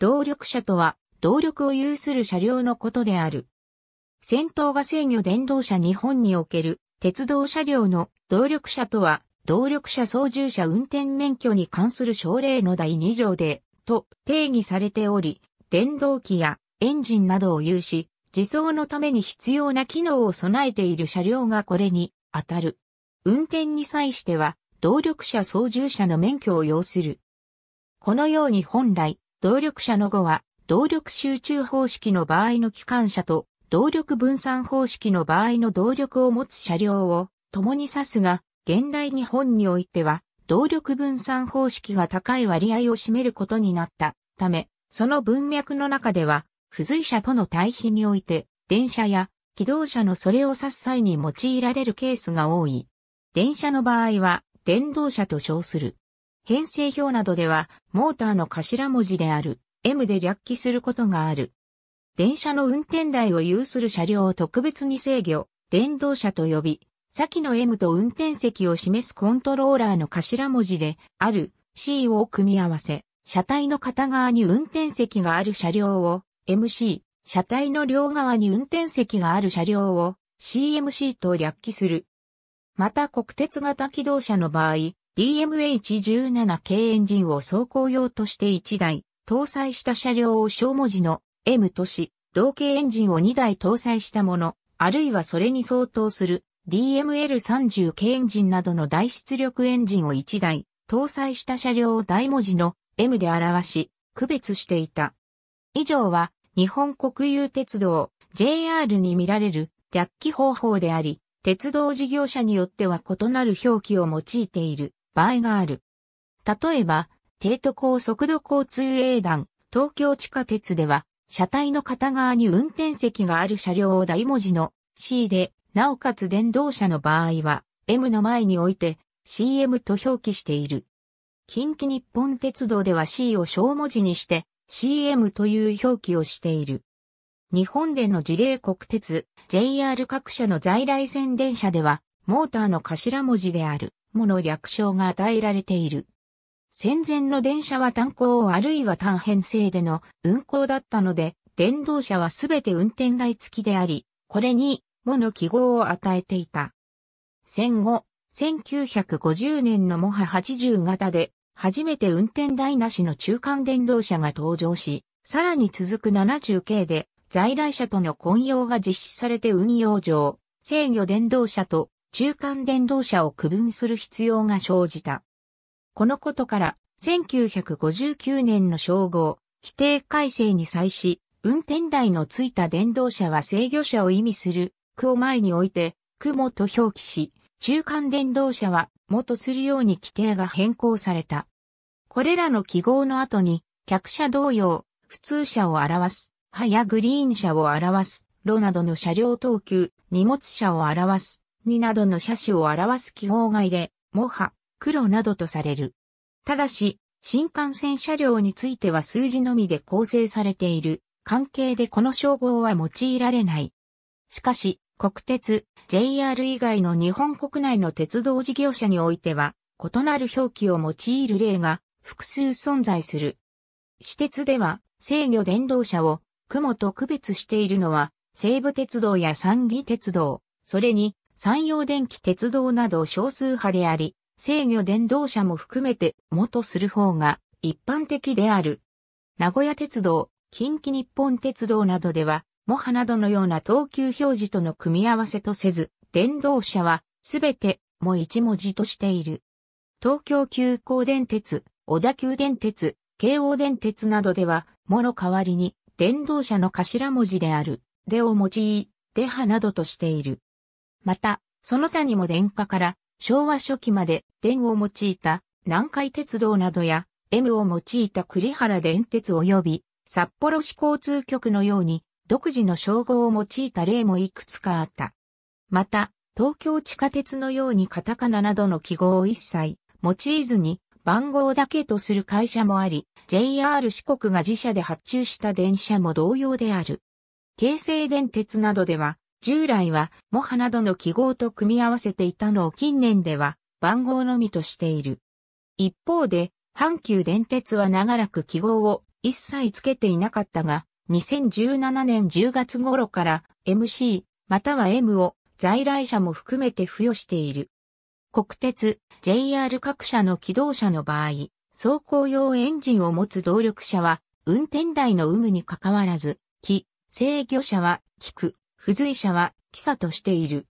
動力車とは、動力を有する車両のことである。先頭が制御電動車日本における鉄道車両の動力車とは、動力車操縦者運転免許に関する省令の第2条で、と定義されており、電動機やエンジンなどを有し、自走のために必要な機能を備えている車両がこれに当たる。運転に際しては、動力車操縦者の免許を要する。このように本来、動力車の語は、動力集中方式の場合の機関車と、動力分散方式の場合の動力を持つ車両を、共に指すが、現代日本においては、動力分散方式が高い割合を占めることになったため、その文脈の中では、付随車との対比において、電車や機動車のそれを指す際に用いられるケースが多い。電車の場合は、電動車と称する。編成表などでは、モーターの頭文字である M で略記することがある。電車の運転台を有する車両を特別に制御、電動車と呼び、先の M と運転席を示すコントローラーの頭文字である C を組み合わせ、車体の片側に運転席がある車両を MC、車体の両側に運転席がある車両を CMC と略記する。また国鉄型機動車の場合、DMH17 系エンジンを走行用として1台、搭載した車両を小文字の M とし、同系エンジンを2台搭載したもの、あるいはそれに相当する DML30 系エンジンなどの大出力エンジンを1台、搭載した車両を大文字の M で表し、区別していた。以上は、日本国有鉄道 JR に見られる略記方法であり、鉄道事業者によっては異なる表記を用いている。場合がある。例えば、帝都高速度交通営団、東京地下鉄では、車体の片側に運転席がある車両を大文字の C で、なおかつ電動車の場合は、M の前において CM と表記している。近畿日本鉄道では C を小文字にして CM という表記をしている。日本での事例国鉄、JR 各社の在来線電車では、モーターの頭文字である。もの略称が与えられている。戦前の電車は単行あるいは単編成での運行だったので、電動車はすべて運転台付きであり、これに、もの記号を与えていた。戦後、1950年のモハ80型で、初めて運転台なしの中間電動車が登場し、さらに続く70系で、在来車との混用が実施されて運用上、制御電動車と中間電動車を区分する必要が生じた。このことから、1959年の称号、規定改正に際し、運転台のついた電動車は制御車を意味する、区を前に置いて、もと表記し、中間電動車は、元するように規定が変更された。これらの記号の後に、客車同様、普通車を表す、はやグリーン車を表す、路などの車両等級、荷物車を表す、になどの車種を表す記号が入れ、モハ、黒などとされる。ただし、新幹線車両については数字のみで構成されている関係でこの称号は用いられない。しかし、国鉄、JR 以外の日本国内の鉄道事業者においては、異なる表記を用いる例が複数存在する。私鉄では制御電動車を雲と区別しているのは西武鉄道や三義鉄道、それに山陽電気鉄道など少数派であり、制御電動車も含めて元する方が一般的である。名古屋鉄道、近畿日本鉄道などでは、モハなどのような等級表示との組み合わせとせず、電動車はすべても一文字としている。東京急行電鉄、小田急電鉄、京王電鉄などでは、もの代わりに電動車の頭文字である、でを用い、ではなどとしている。また、その他にも電化から昭和初期まで電を用いた南海鉄道などや M を用いた栗原電鉄及び札幌市交通局のように独自の称号を用いた例もいくつかあった。また、東京地下鉄のようにカタカナなどの記号を一切用いずに番号だけとする会社もあり、JR 四国が自社で発注した電車も同様である。京成電鉄などでは従来は、モハなどの記号と組み合わせていたのを近年では、番号のみとしている。一方で、阪急電鉄は長らく記号を一切つけていなかったが、2017年10月頃から MC または M を在来車も含めて付与している。国鉄、JR 各社の機動車の場合、走行用エンジンを持つ動力車は運転台の有無に関わらず、機、制御車は、機区、付随者は記者としている。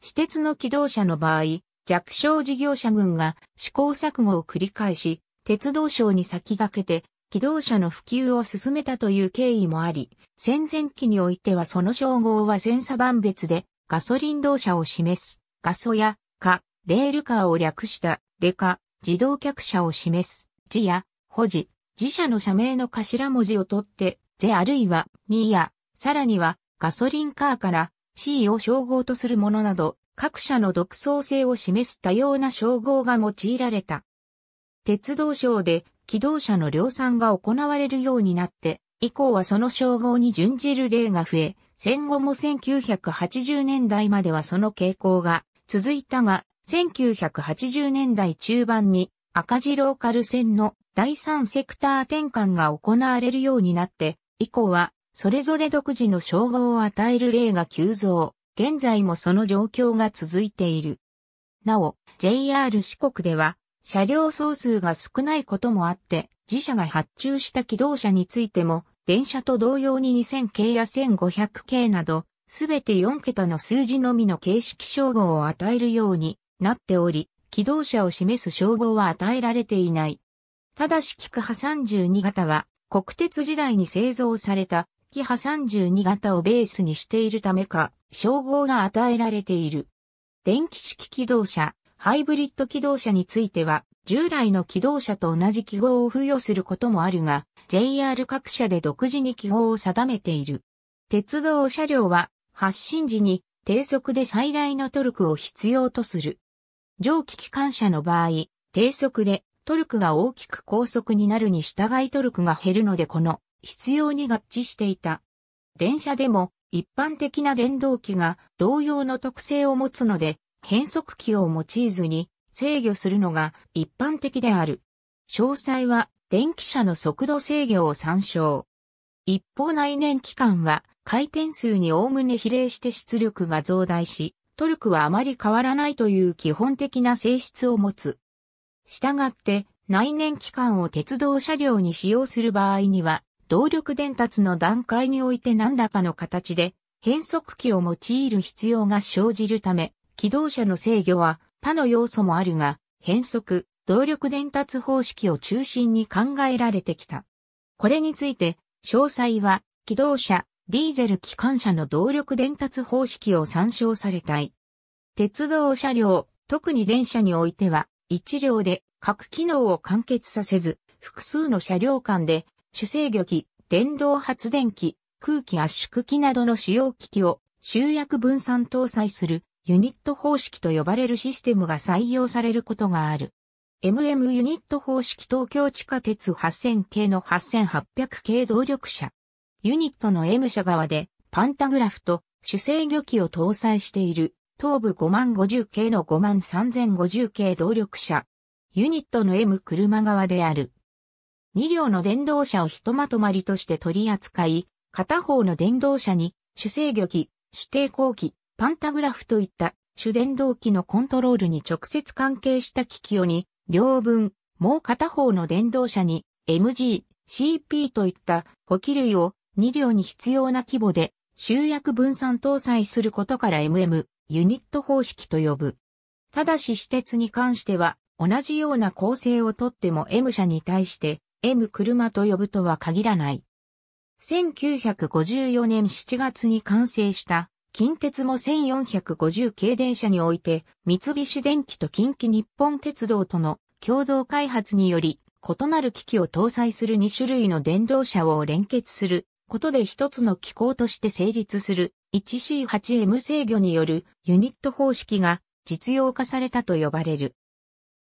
私鉄の機動車の場合、弱小事業者群が試行錯誤を繰り返し、鉄道省に先駆けて、機動車の普及を進めたという経緯もあり、戦前期においてはその称号は千差万別で、ガソリン動車を示す、ガソや、か、レールカーを略した、レカ、自動客車を示す、ジや、保持、自社の社名の頭文字を取って、ゼあるいは、ミや、さらには、ガソリンカーから C を称号とするものなど、各社の独創性を示す多様な称号が用いられた。鉄道省で機動車の量産が行われるようになって、以降はその称号に準じる例が増え、戦後も1980年代まではその傾向が続いたが、1980年代中盤に赤字ローカル線の第三セクター転換が行われるようになって、以降はそれぞれ独自の称号を与える例が急増、現在もその状況が続いている。なお、JR 四国では、車両総数が少ないこともあって、自社が発注した機動車についても、電車と同様に2000系や1500系など、すべて4桁の数字のみの形式称号を与えるようになっており、機動車を示す称号は与えられていない。ただし、キクハ32型は、国鉄時代に製造されたキハ32型をベースにしているためか、称号が与えられている。電気式機動車、ハイブリッド機動車については、従来の機動車と同じ記号を付与することもあるが、JR 各社で独自に記号を定めている。鉄道車両は、発進時に低速で最大のトルクを必要とする。蒸気機関車の場合、低速でトルクが大きく高速になるに従いトルクが減るのでこの必要に合致していた。電車でも一般的な電動機が同様の特性を持つので、変速機を用いずに制御するのが一般的である。詳細は電気車の速度制御を参照。一方内燃機関は回転数に概ね比例して出力が増大し、トルクはあまり変わらないという基本的な性質を持つ。したがって内燃機関を鉄道車両に使用する場合には動力伝達の段階において何らかの形で変速機を用いる必要が生じるため、機動車の制御は他の要素もあるが、変速、動力伝達方式を中心に考えられてきた。これについて、詳細は、機動車、ディーゼル機関車の動力伝達方式を参照されたい。鉄道車両、特に電車においては、一両で各機能を完結させず、複数の車両間で主制御機、電動発電機、空気圧縮機などの主要機器を集約分散搭載するユニット方式と呼ばれるシステムが採用されることがある。MM ユニット方式東京地下鉄8000系の8800系動力車。ユニットの M 車側でパンタグラフと主制御機を搭載している東部5万50系の5万3050系動力車。ユニットの M 車側である2両の電動車をひとまとまりとして取り扱い、片方の電動車に主制御機、主抵抗機、パンタグラフといった主電動機のコントロールに直接関係した機器をに両分、もう片方の電動車に MG、CP といった補機類を2両に必要な規模で集約分散搭載することから MM、ユニット方式と呼ぶ。ただし私鉄に関しては同じような構成をとっても M 社に対して M 車と呼ぶとは限らない。1954年7月に完成した近鉄も1450系電車において三菱電機と近畿日本鉄道との共同開発により異なる機器を搭載する2種類の電動車を連結することで一つの機構として成立する 1C8M 制御によるユニット方式が実用化されたと呼ばれる。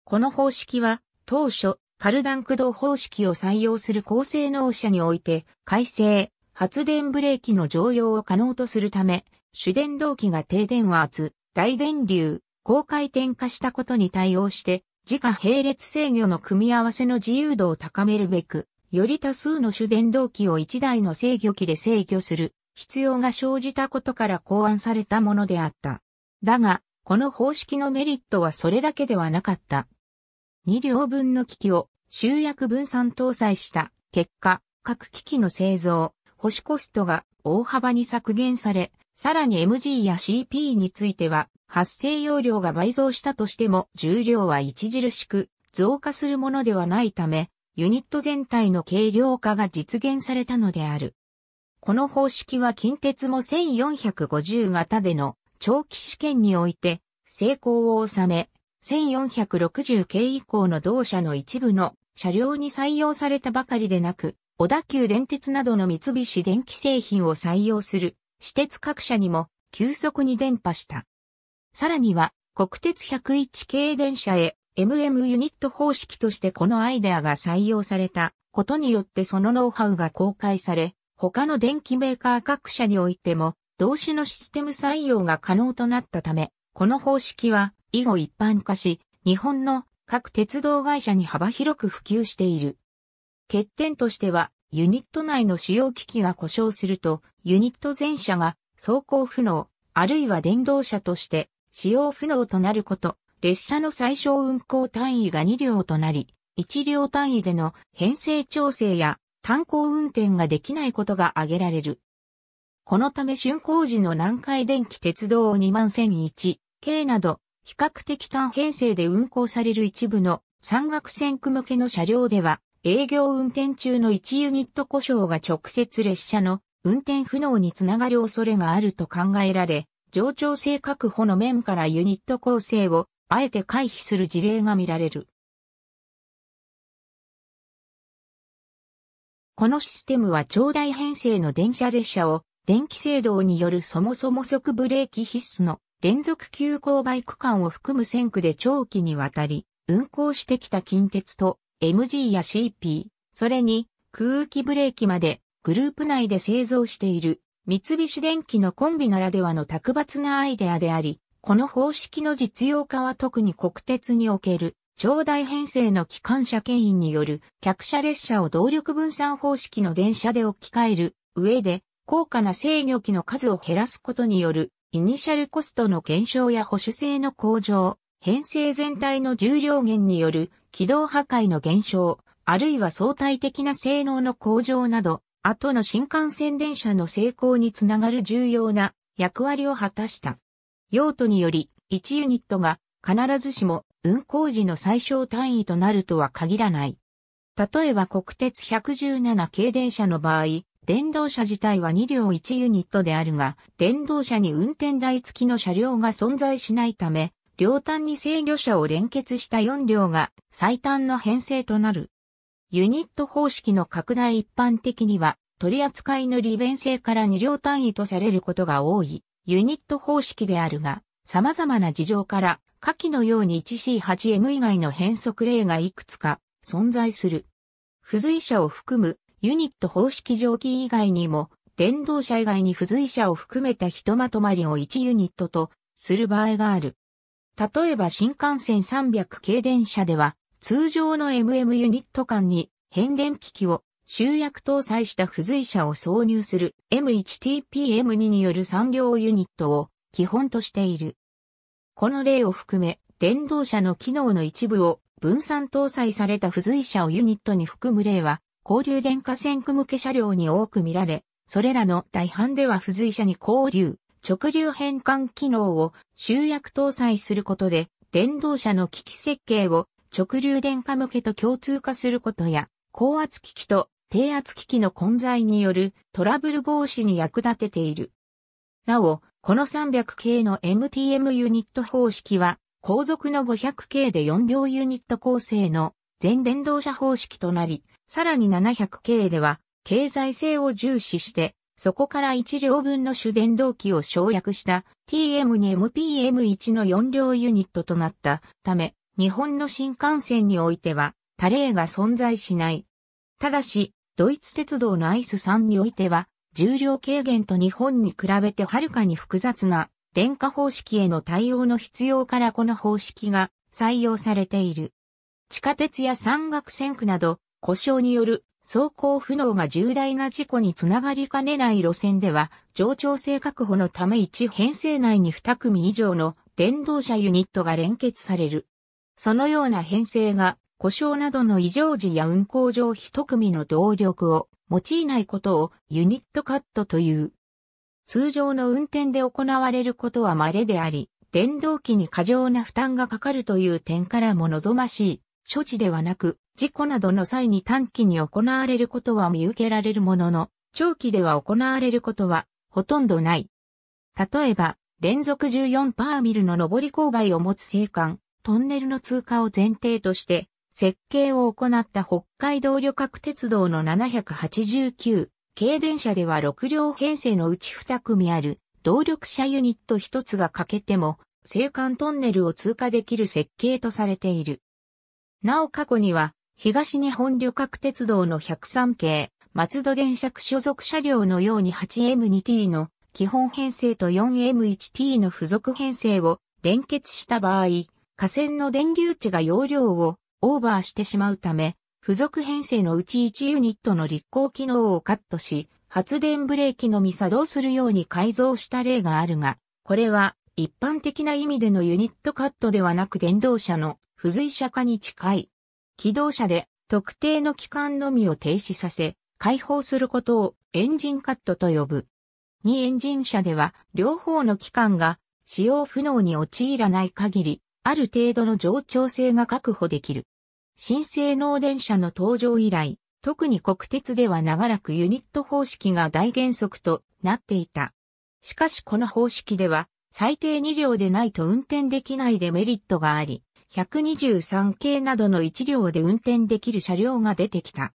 この方式は当初カルダン駆動方式を採用する高性能車において、改正、発電ブレーキの常用を可能とするため、主電動機が低電圧、大電流、高回転化したことに対応して、自家並列制御の組み合わせの自由度を高めるべく、より多数の主電動機を1台の制御機で制御する必要が生じたことから考案されたものであった。だが、この方式のメリットはそれだけではなかった。2両分の機器を集約分散搭載した結果、各機器の製造、保守コストが大幅に削減され、さらに MG や CP については、発生容量が倍増したとしても重量は著しく増加するものではないため、ユニット全体の軽量化が実現されたのである。この方式は近鉄も1450型での長期試験において成功を収め、1460系以降の同社の一部の車両に採用されたばかりでなく、小田急電鉄などの三菱電機製品を採用する私鉄各社にも急速に伝播した。さらには国鉄101系電車へ MM ユニット方式としてこのアイデアが採用されたことによってそのノウハウが公開され、他の電機メーカー各社においても同種のシステム採用が可能となったため、この方式は以後一般化し、日本の各鉄道会社に幅広く普及している。欠点としては、ユニット内の主要機器が故障すると、ユニット全車が走行不能、あるいは電動車として使用不能となること、列車の最小運行単位が2両となり、1両単位での編成調整や単行運転ができないことが挙げられる。このため竣工時の南海電気鉄道2万1001系など比較的単編成で運行される一部の山岳線区向けの車両では、営業運転中の1ユニット故障が直接列車の運転不能につながる恐れがあると考えられ、上長性確保の面からユニット構成をあえて回避する事例が見られる。このシステムは長大編成の電車列車を電気制動によるそもそも即ブレーキ必須の連続急勾配区間を含む1000区で長期にわたり、運行してきた近鉄と MG や CP、それに空気ブレーキまでグループ内で製造している三菱電機のコンビならではの卓抜なアイデアであり、この方式の実用化は特に国鉄における長大編成の機関車牽引による客車列車を動力分散方式の電車で置き換える上で高価な制御機の数を減らすことによるイニシャルコストの減少や保守性の向上、編成全体の重量減による軌道破壊の減少、あるいは相対的な性能の向上など、後の新幹線電車の成功につながる重要な役割を果たした。用途により、1ユニットが必ずしも運行時の最小単位となるとは限らない。例えば国鉄117系電車の場合、電動車自体は2両1ユニットであるが、電動車に運転台付きの車両が存在しないため、両端に制御車を連結した4両が最短の編成となる。ユニット方式の拡大一般的には、取り扱いの利便性から2両単位とされることが多い、ユニット方式であるが、様々な事情から、下記のように 1C8M 以外の変則例がいくつか存在する。付随車を含むユニット方式蒸気以外にも、電動車以外に付随車を含めたひとまとまりを1ユニットとする場合がある。例えば新幹線300系電車では、通常の MM ユニット間に変電機器を集約搭載した付随車を挿入する M1TPM2 による3両ユニットを基本としている。この例を含め、電動車の機能の一部を分散搭載された付随車をユニットに含む例は交流電化線区向け車両に多く見られ、それらの大半では付随車に交流、直流変換機能を集約搭載することで、電動車の機器設計を直流電化向けと共通化することや、高圧機器と低圧機器の混在によるトラブル防止に役立てている。なお、この300系の MTM ユニット方式は、後続の500系で4両ユニット構成の全電動車方式となり、さらに 700K では、経済性を重視して、そこから1両分の主電動機を省略した TM に MPM1 の4両ユニットとなったため、日本の新幹線においては、他例が存在しない。ただし、ドイツ鉄道のアイス3においては、重量軽減と日本に比べてはるかに複雑な電化方式への対応の必要からこの方式が採用されている。地下鉄や山岳線区など故障による走行不能が重大な事故につながりかねない路線では、上調性確保のため1編成内に2組以上の電動車ユニットが連結される。そのような編成が、故障などの異常時や運行上1組の動力を用いないことをユニットカットという。通常の運転で行われることは稀であり、電動機に過剰な負担がかかるという点からも望ましい、処置ではなく、事故などの際に短期に行われることは見受けられるものの、長期では行われることはほとんどない。例えば、連続14パーミルの上り勾配を持つ青函、トンネルの通過を前提として、設計を行った北海道旅客鉄道の789、軽電車では6両編成のうち2組ある、動力車ユニット1つが欠けても、青函トンネルを通過できる設計とされている。なお過去には、東日本旅客鉄道の103系、松戸電車区所属車両のように 8M2T の基本編成と 4M1T の付属編成を連結した場合、架線の電流値が容量をオーバーしてしまうため、付属編成のうち1ユニットの立行機能をカットし、発電ブレーキのみ作動するように改造した例があるが、これは一般的な意味でのユニットカットではなく電動車の付随車化に近い。機動車で特定の機関のみを停止させ、解放することをエンジンカットと呼ぶ。2エンジン車では両方の機関が使用不能に陥らない限り、ある程度の冗長性が確保できる。新性能電車の登場以来、特に国鉄では長らくユニット方式が大原則となっていた。しかしこの方式では、最低2両でないと運転できないデメリットがあり、123系などの1両で運転できる車両が出てきた。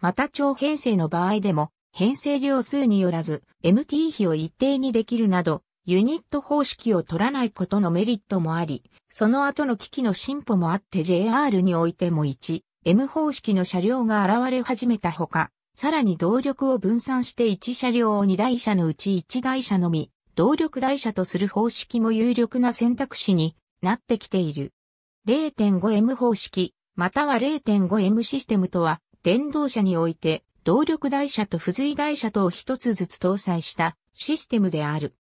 また超編成の場合でも、編成量数によらず、MT 比を一定にできるなど、ユニット方式を取らないことのメリットもあり、その後の機器の進歩もあって JR においても 1M 方式の車両が現れ始めたほか、さらに動力を分散して1車両を2台車のうち1台車のみ、動力台車とする方式も有力な選択肢になってきている。0.5M 方式、または 0.5M システムとは、電動車において、動力台車と付随台車とを一つずつ搭載したシステムである。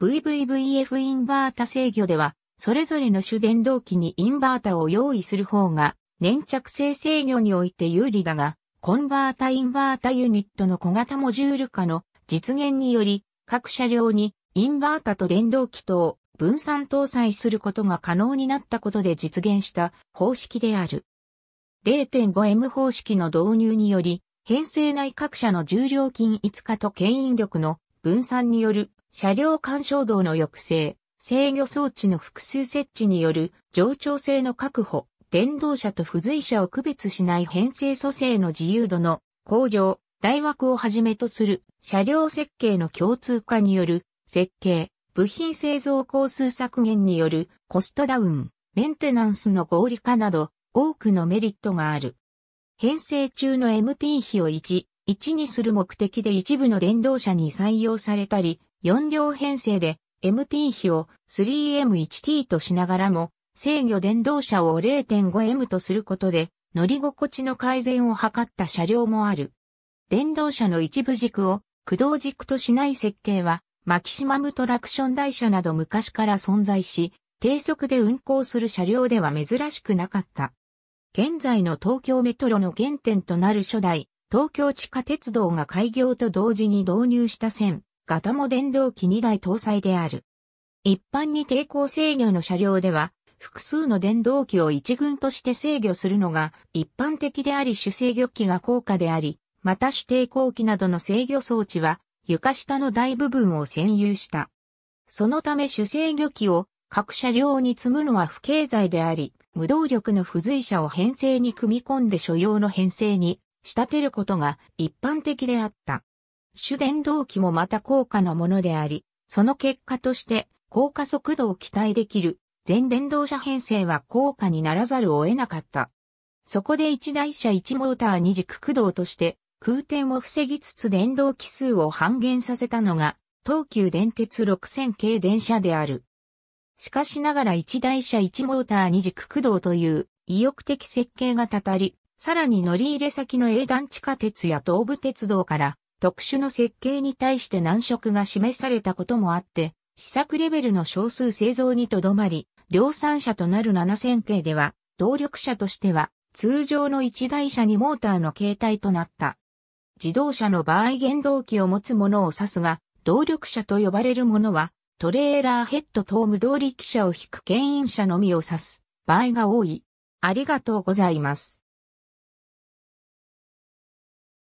VVVF インバータ制御では、それぞれの主電動機にインバータを用意する方が、粘着性制御において有利だが、コンバータインバータユニットの小型モジュール化の実現により、各車両にインバータと電動機と分散搭載することが可能になったことで実現した方式である。0.5M 方式の導入により、編成内各社の重量金5日と牽引力の分散による車両干渉道の抑制、制御装置の複数設置による上調性の確保、電動車と付随車を区別しない編成組成の自由度の向上、大枠をはじめとする車両設計の共通化による設計、部品製造工数削減によるコストダウン、メンテナンスの合理化など多くのメリットがある。編成中の MT 比を1、1にする目的で一部の電動車に採用されたり、4両編成で MT 比を 3M1T としながらも、制御電動車を 0.5M とすることで、乗り心地の改善を図った車両もある。電動車の一部軸を駆動軸としない設計は、マキシマムトラクション台車など昔から存在し、低速で運行する車両では珍しくなかった。現在の東京メトロの原点となる初代、東京地下鉄道が開業と同時に導入した線、型も電動機2台搭載である。一般に抵抗制御の車両では、複数の電動機を一群として制御するのが一般的であり主制御機が高価であり、また主抵抗機などの制御装置は床下の大部分を占有した。そのため主制御機を各車両に積むのは不経済であり、無動力の付随車を編成に組み込んで所要の編成に仕立てることが一般的であった。主電動機もまた高価なものであり、その結果として高加速度を期待できる全電動車編成は高価にならざるを得なかった。そこで1台車1モーター2軸駆動として空転を防ぎつつ電動機数を半減させたのが、東急電鉄6000系電車である。しかしながら1台車1モーター2軸駆動という意欲的設計がたたり、さらに乗り入れ先の A 段地下鉄や東武鉄道から特殊の設計に対して難色が示されたこともあって、試作レベルの少数製造にとどまり、量産車となる7000系では、動力車としては通常の1台車にモーターの形態となった。自動車の場合原動機を持つものを指すが、動力車と呼ばれるものは、トレーラーヘッドと無動力車を引く牽引車のみを指す場合が多い。ありがとうございます。